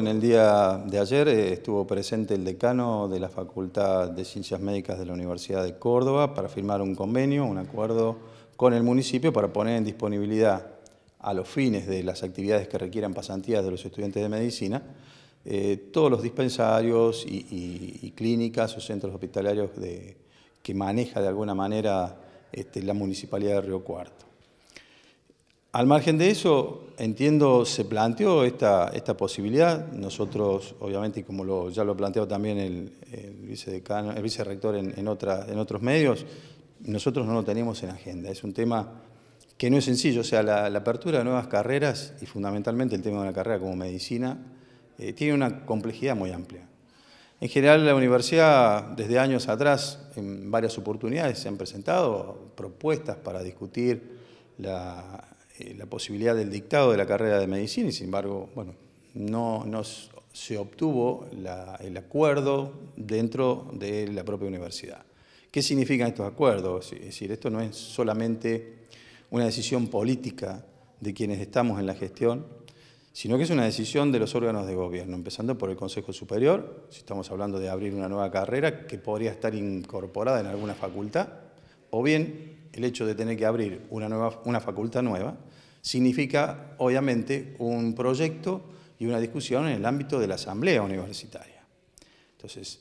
En el día de ayer eh, estuvo presente el decano de la Facultad de Ciencias Médicas de la Universidad de Córdoba para firmar un convenio, un acuerdo con el municipio para poner en disponibilidad a los fines de las actividades que requieran pasantías de los estudiantes de medicina, eh, todos los dispensarios y, clínicas o centros hospitalarios que maneja de alguna manera este, la Municipalidad de Río Cuarto. Al margen de eso, entiendo, se planteó esta, esta posibilidad. Nosotros, obviamente, y como ya lo planteó también el, vice-rector en, otros medios, nosotros no lo tenemos en agenda. Es un tema que no es sencillo. O sea, la, apertura de nuevas carreras y fundamentalmente el tema de una carrera como medicina eh, tiene una complejidad muy amplia. En general, la universidad, desde años atrás, en varias oportunidades se han presentado propuestas para discutir la eh, la posibilidad del dictado de la carrera de medicina y sin embargo, bueno, no, se obtuvo el acuerdo dentro de la propia universidad. ¿Qué significan estos acuerdos? Es decir, esto no es solamente una decisión política de quienes estamos en la gestión, sino que es una decisión de los órganos de gobierno, empezando por el Consejo Superior, si estamos hablando de abrir una nueva carrera que podría estar incorporada en alguna facultad, o bien el hecho de tener que abrir una, nueva, una facultad nueva significa, obviamente, un proyecto y una discusión en el ámbito de la asamblea universitaria. Entonces,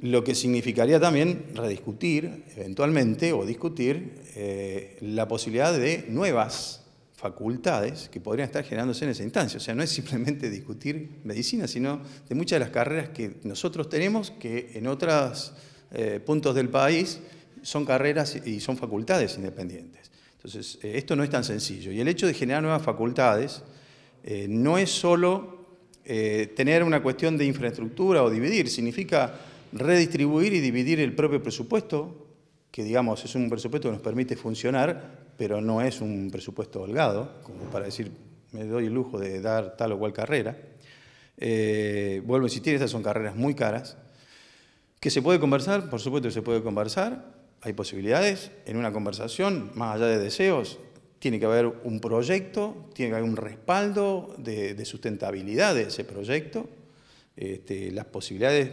lo que significaría también rediscutir, eventualmente, o discutir eh, la posibilidad de nuevas facultades que podrían estar generándose en esa instancia. O sea, no es simplemente discutir medicina, sino de muchas de las carreras que nosotros tenemos que en otros eh, puntos del país son carreras y son facultades independientes. Entonces, eh, esto no es tan sencillo. Y el hecho de generar nuevas facultades eh, no es solo eh, tener una cuestión de infraestructura o dividir, significa redistribuir y dividir el propio presupuesto, que digamos es un presupuesto que nos permite funcionar, pero no es un presupuesto holgado, como para decir, me doy el lujo de dar tal o cual carrera. vuelvo a insistir, estas son carreras muy caras, que se puede conversar, por supuesto que se puede conversar, hay posibilidades en una conversación, más allá de deseos, tiene que haber un proyecto, tiene que haber un respaldo de, sustentabilidad de ese proyecto, este, las posibilidades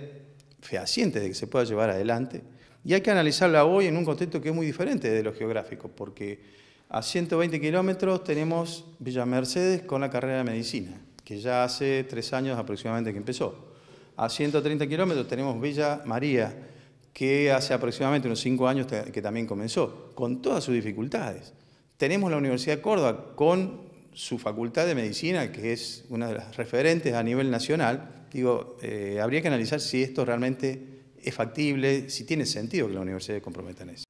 fehacientes de que se pueda llevar adelante. Y hay que analizarla hoy en un contexto que es muy diferente de lo geográfico, porque a 120 kilómetros tenemos Villa Mercedes con la carrera de medicina, que ya hace tres años aproximadamente que empezó. A 130 kilómetros tenemos Villa María, que hace aproximadamente unos cinco años que también comenzó, con todas sus dificultades. Tenemos la Universidad de Córdoba con su facultad de medicina, que es una de las referentes a nivel nacional. Digo, eh, habría que analizar si esto realmente es factible, si tiene sentido que la universidad se comprometa en eso.